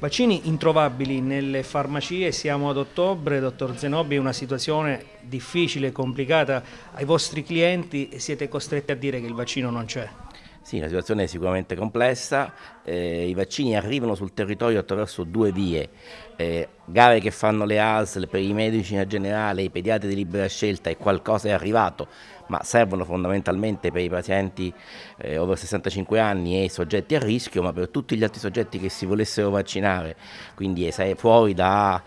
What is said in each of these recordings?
Vaccini introvabili nelle farmacie, siamo ad ottobre, dottor Zenobi, è una situazione difficile, complicata ai vostri clienti e siete costretti a dire che il vaccino non c'è. Sì, la situazione è sicuramente complessa, eh, i vaccini arrivano sul territorio attraverso due vie, eh, gare che fanno le ASL per i medici in generale, i pediatri di libera scelta e qualcosa è arrivato, ma servono fondamentalmente per i pazienti eh, over 65 anni e i soggetti a rischio, ma per tutti gli altri soggetti che si volessero vaccinare, quindi eh, sei fuori dal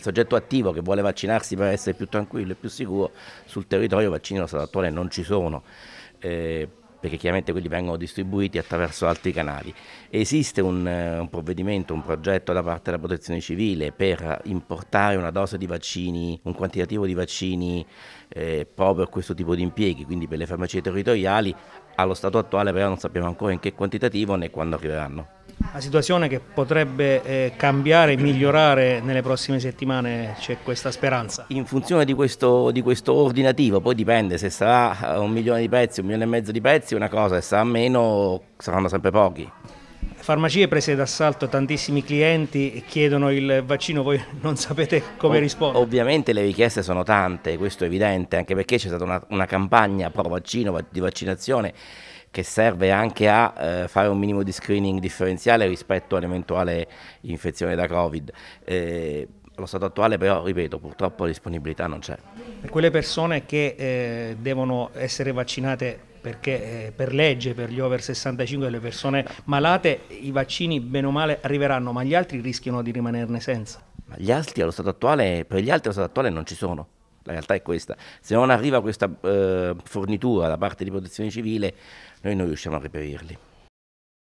soggetto attivo che vuole vaccinarsi per essere più tranquillo e più sicuro, sul territorio vaccini allo stato attuale non ci sono eh, perché chiaramente quelli vengono distribuiti attraverso altri canali. Esiste un, eh, un, provvedimento, un progetto da parte della protezione civile per importare una dose di vaccini, un quantitativo di vaccini eh, proprio per questo tipo di impieghi, quindi per le farmacie territoriali. Allo stato attuale però non sappiamo ancora in che quantitativo né quando arriveranno la situazione che potrebbe eh, cambiare e migliorare nelle prossime settimane, c'è questa speranza? In funzione di questo, di questo, ordinativo, poi dipende se sarà eh, un milione di pezzi, un milione e mezzo di pezzi, una cosa, se sarà meno saranno sempre pochi farmacie prese d'assalto, tantissimi clienti chiedono il vaccino, voi non sapete come Ov rispondere. Ovviamente le richieste sono tante, questo è evidente, anche perché c'è stata una, una campagna pro vaccino, di vaccinazione che serve anche a eh, fare un minimo di screening differenziale rispetto all'eventuale infezione da Covid. Eh, allo stato attuale però, ripeto, purtroppo disponibilità non c'è. Per quelle persone che eh, devono essere vaccinate perché eh, per legge per gli over 65 e le persone malate i vaccini bene o male arriveranno, ma gli altri rischiano di rimanerne senza. Ma gli altri allo stato attuale, per gli altri allo stato attuale non ci sono. La realtà è questa. Se non arriva questa eh, fornitura da parte di protezione civile, noi non riusciamo a reperirli.